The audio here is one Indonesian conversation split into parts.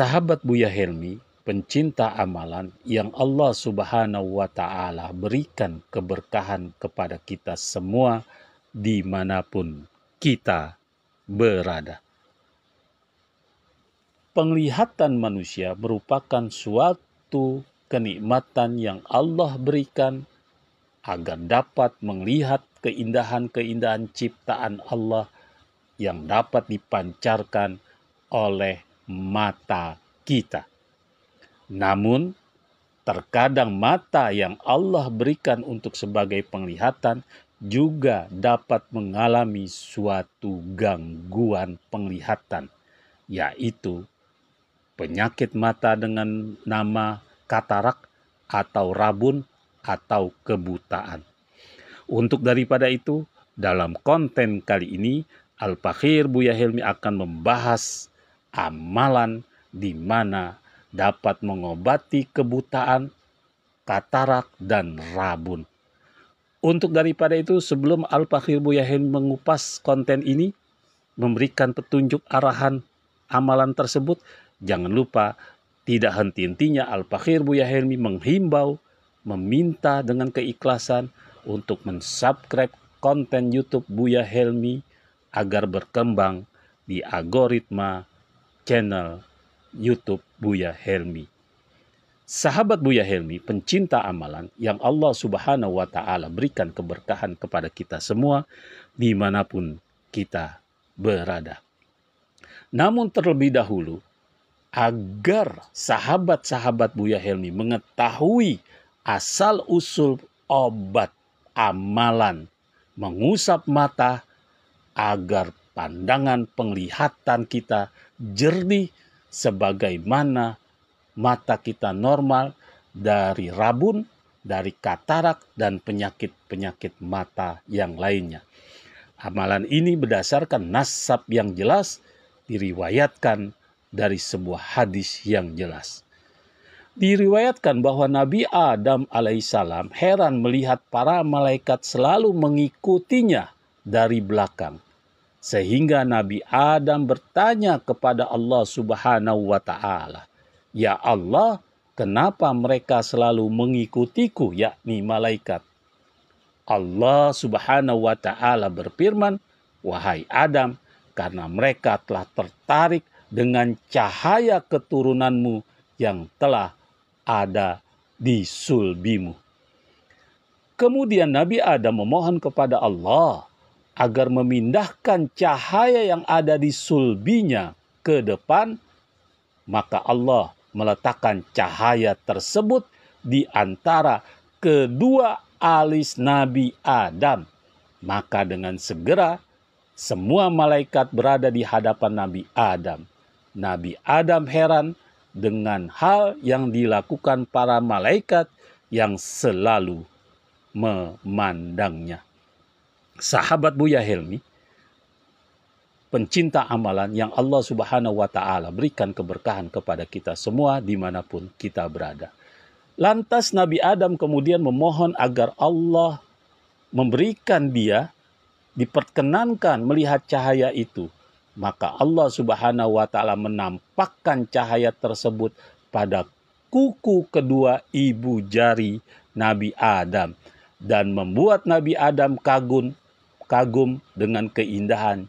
Sahabat Buya Helmi, pencinta amalan yang Allah Subhanahu wa Ta'ala berikan keberkahan kepada kita semua dimanapun kita berada. Penglihatan manusia merupakan suatu kenikmatan yang Allah berikan agar dapat melihat keindahan-keindahan ciptaan Allah yang dapat dipancarkan oleh mata kita. Namun, terkadang mata yang Allah berikan untuk sebagai penglihatan juga dapat mengalami suatu gangguan penglihatan, yaitu penyakit mata dengan nama katarak atau rabun atau kebutaan. Untuk daripada itu, dalam konten kali ini, Al-Fakhir Buya Hilmi akan membahas amalan di mana dapat mengobati kebutaan, katarak, dan rabun. Untuk daripada itu, sebelum al fakhir Buyahin mengupas konten ini, memberikan petunjuk arahan amalan tersebut, jangan lupa tidak henti-hentinya al fakhir Buya Helmi menghimbau, meminta dengan keikhlasan untuk mensubscribe konten YouTube Buya Helmi agar berkembang di algoritma channel YouTube Buya Helmi. Sahabat Buya Helmi, pencinta amalan yang Allah Subhanahu wa Ta'ala berikan keberkahan kepada kita semua dimanapun kita berada. Namun, terlebih dahulu, agar sahabat-sahabat Buya Helmi mengetahui asal usul obat amalan mengusap mata agar pandangan penglihatan kita jernih sebagaimana mata kita normal dari rabun, dari katarak, dan penyakit-penyakit mata yang lainnya. Amalan ini berdasarkan nasab yang jelas diriwayatkan dari sebuah hadis yang jelas. Diriwayatkan bahwa Nabi Adam alaihissalam heran melihat para malaikat selalu mengikutinya dari belakang sehingga Nabi Adam bertanya kepada Allah Subhanahu wa taala, "Ya Allah, kenapa mereka selalu mengikutiku yakni malaikat?" Allah Subhanahu wa taala berfirman, "Wahai Adam, karena mereka telah tertarik dengan cahaya keturunanmu yang telah ada di sulbimu." Kemudian Nabi Adam memohon kepada Allah agar memindahkan cahaya yang ada di sulbinya ke depan, maka Allah meletakkan cahaya tersebut di antara kedua alis Nabi Adam. Maka dengan segera semua malaikat berada di hadapan Nabi Adam. Nabi Adam heran dengan hal yang dilakukan para malaikat yang selalu memandangnya sahabat Buya Helmi, pencinta amalan yang Allah Subhanahu wa Ta'ala berikan keberkahan kepada kita semua dimanapun kita berada. Lantas Nabi Adam kemudian memohon agar Allah memberikan dia diperkenankan melihat cahaya itu. Maka Allah Subhanahu wa Ta'ala menampakkan cahaya tersebut pada kuku kedua ibu jari Nabi Adam dan membuat Nabi Adam kagum kagum dengan keindahan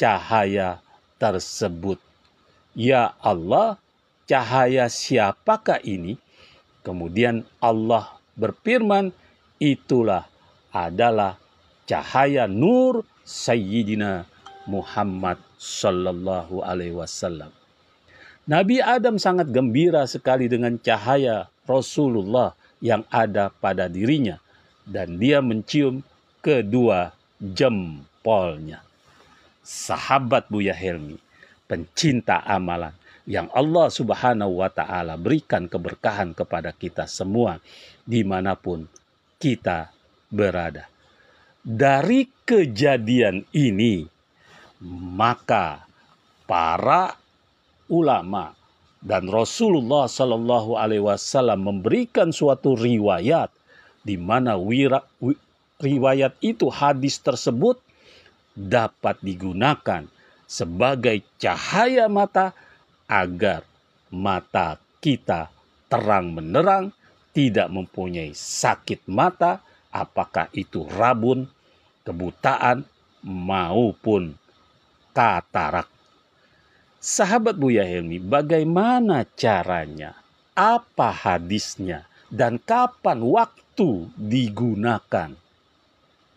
cahaya tersebut. Ya Allah, cahaya siapakah ini? Kemudian Allah berfirman, itulah adalah cahaya nur Sayyidina Muhammad Sallallahu Alaihi Wasallam. Nabi Adam sangat gembira sekali dengan cahaya Rasulullah yang ada pada dirinya dan dia mencium kedua jempolnya. Sahabat Buya Helmi, pencinta amalan yang Allah Subhanahu wa Ta'ala berikan keberkahan kepada kita semua, dimanapun kita berada. Dari kejadian ini, maka para ulama dan Rasulullah Shallallahu Alaihi Wasallam memberikan suatu riwayat di mana wira, riwayat itu, hadis tersebut dapat digunakan sebagai cahaya mata agar mata kita terang benderang, tidak mempunyai sakit mata, apakah itu rabun, kebutaan, maupun katarak. Sahabat Buya Helmi, bagaimana caranya? Apa hadisnya? Dan kapan waktu digunakan?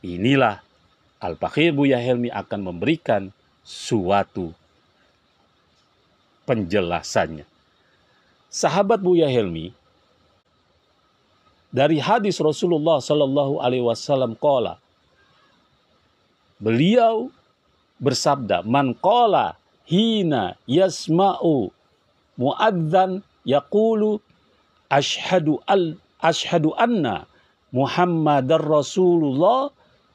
Inilah Al-Fakir Buya Helmi akan memberikan suatu penjelasannya. Sahabat Buya Helmi dari hadis Rasulullah Shallallahu Alaihi Wasallam kola, beliau bersabda, man kola hina yasma'u muadzan yaqulu ashadu al ashadu anna Muhammad Rasulullah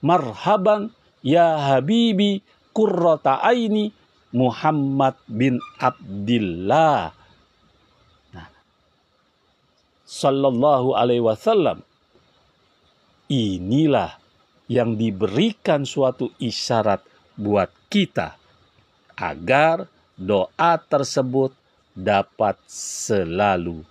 marhaban ya habibi kurrota aini Muhammad bin Abdullah. Nah, Sallallahu alaihi wasallam. Inilah yang diberikan suatu isyarat buat kita agar doa tersebut dapat selalu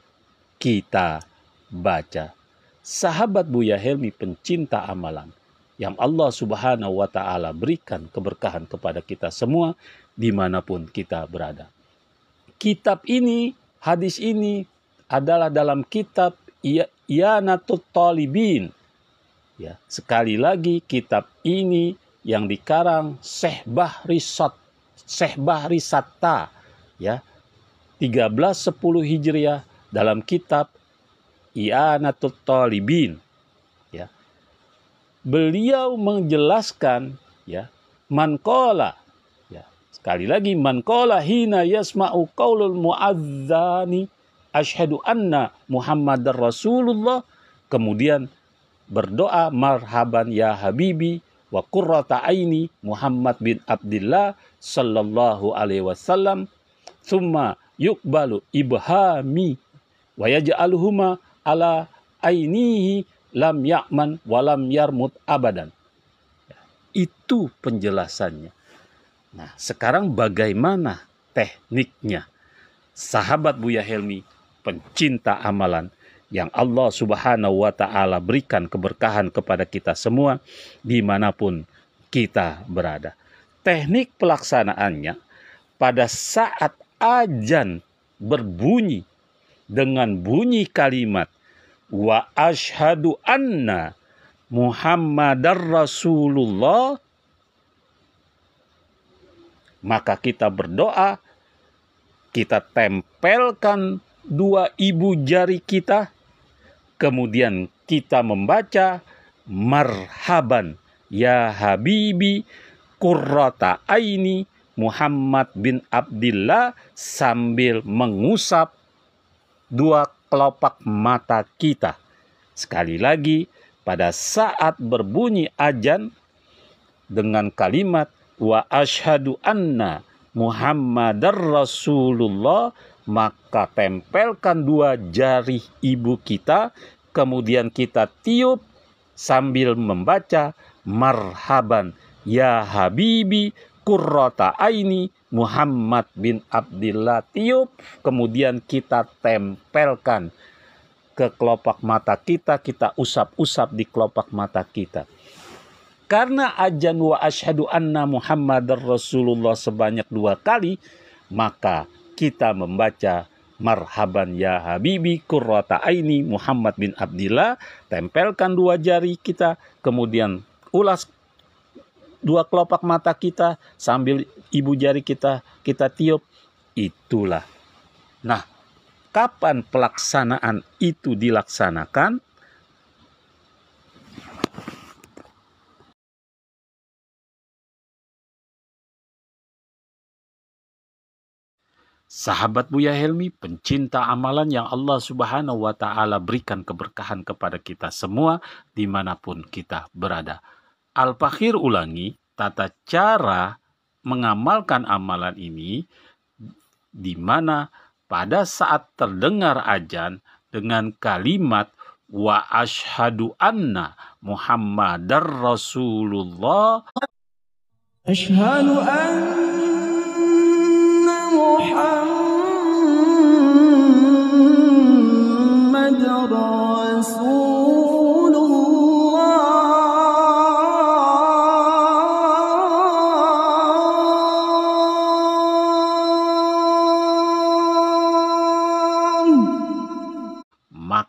kita baca. Sahabat Buya Helmi pencinta amalan yang Allah Subhanahu wa Ta'ala berikan keberkahan kepada kita semua dimanapun kita berada. Kitab ini, hadis ini adalah dalam kitab Iyanatut ya-, Talibin. Ya, sekali lagi kitab ini yang dikarang Syekh Bahri Sat, Syekh Bahri Satta ya 1310 Hijriah dalam kitab Ianatut Talibin beliau menjelaskan ya mankola ya sekali lagi mankola hina yasma'u kaulul muadzani asyhadu anna muhammadar rasulullah kemudian berdoa marhaban ya habibi wa qurrata aini Muhammad bin abdillah sallallahu alaihi wasallam thumma yukbalu ibhami wa yaj'aluhuma ala ainihi lam yakman walam yarmut abadan. Itu penjelasannya. Nah, sekarang bagaimana tekniknya? Sahabat Buya Helmi, pencinta amalan yang Allah Subhanahu wa taala berikan keberkahan kepada kita semua dimanapun kita berada. Teknik pelaksanaannya pada saat ajan berbunyi dengan bunyi kalimat wa ashadu anna Muhammadar Rasulullah maka kita berdoa kita tempelkan dua ibu jari kita kemudian kita membaca marhaban ya habibi kurrata aini Muhammad bin Abdullah sambil mengusap dua kelopak mata kita. Sekali lagi, pada saat berbunyi ajan dengan kalimat wa ashadu anna Muhammadar Rasulullah maka tempelkan dua jari ibu kita kemudian kita tiup sambil membaca marhaban ya habibi kurrota aini Muhammad bin Abdullah tiup, kemudian kita tempelkan ke kelopak mata kita, kita usap-usap di kelopak mata kita. Karena ajan wa ashadu anna Muhammad Rasulullah sebanyak dua kali, maka kita membaca Marhaban ya Habibi kurrata aini Muhammad bin Abdillah tempelkan dua jari kita kemudian ulas dua kelopak mata kita sambil ibu jari kita kita tiup itulah. Nah, kapan pelaksanaan itu dilaksanakan? Sahabat Buya Helmi, pencinta amalan yang Allah Subhanahu wa Ta'ala berikan keberkahan kepada kita semua dimanapun kita berada. Al-Fakhir ulangi, tata cara mengamalkan amalan ini di mana pada saat terdengar ajan dengan kalimat wa ashadu anna Muhammadar Rasulullah ashadu anna Muhammadar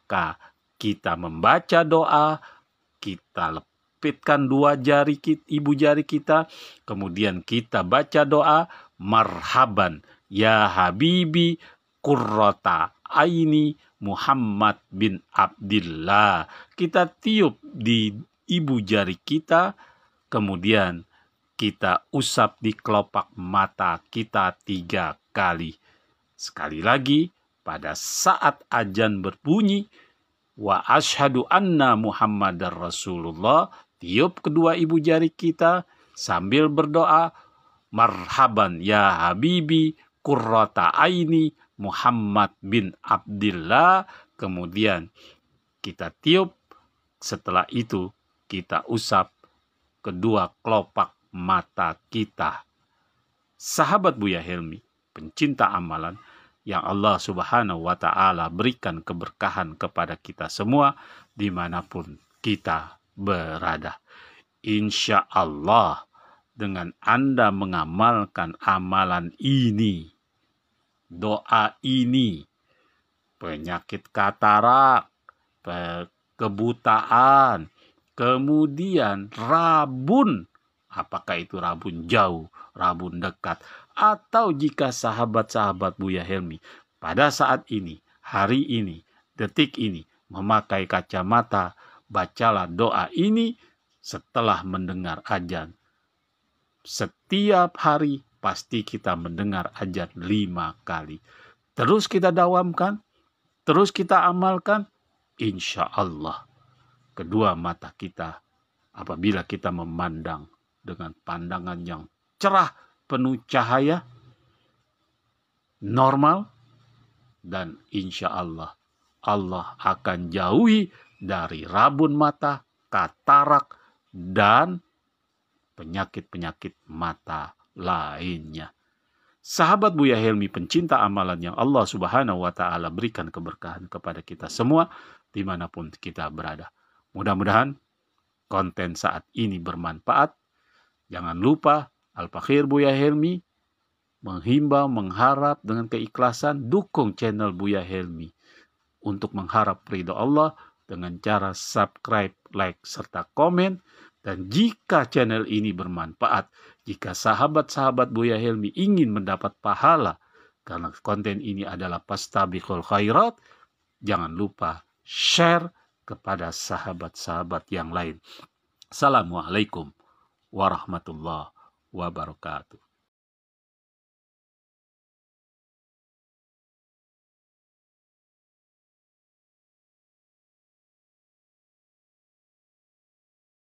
maka kita membaca doa, kita lepitkan dua jari ibu jari kita, kemudian kita baca doa marhaban ya habibi kurrota aini Muhammad bin Abdullah. Kita tiup di ibu jari kita, kemudian kita usap di kelopak mata kita tiga kali. Sekali lagi, pada saat ajan berbunyi wa ashadu anna Muhammadar Rasulullah tiup kedua ibu jari kita sambil berdoa marhaban ya habibi kurrata aini Muhammad bin abdillah kemudian kita tiup setelah itu kita usap kedua kelopak mata kita sahabat Buya Helmi pencinta amalan yang Allah Subhanahu wa Ta'ala berikan keberkahan kepada kita semua dimanapun kita berada. Insya Allah, dengan Anda mengamalkan amalan ini, doa ini, penyakit katarak, kebutaan, kemudian rabun. Apakah itu rabun jauh, rabun dekat, atau jika sahabat-sahabat Buya Helmi pada saat ini, hari ini, detik ini memakai kacamata, bacalah doa ini setelah mendengar ajan. Setiap hari pasti kita mendengar ajan lima kali. Terus kita dawamkan, terus kita amalkan, insya Allah. Kedua mata kita apabila kita memandang dengan pandangan yang cerah penuh cahaya, normal, dan insya Allah, Allah akan jauhi dari rabun mata, katarak, dan penyakit-penyakit mata lainnya. Sahabat Buya Helmi pencinta amalan yang Allah subhanahu wa ta'ala berikan keberkahan kepada kita semua dimanapun kita berada. Mudah-mudahan konten saat ini bermanfaat. Jangan lupa al fakhir Buya Helmi menghimbau, mengharap dengan keikhlasan dukung channel Buya Helmi untuk mengharap ridho Allah dengan cara subscribe, like, serta komen. Dan jika channel ini bermanfaat, jika sahabat-sahabat Buya Helmi ingin mendapat pahala karena konten ini adalah pastabi khairat, jangan lupa share kepada sahabat-sahabat yang lain. Assalamualaikum warahmatullahi wabarakatuh.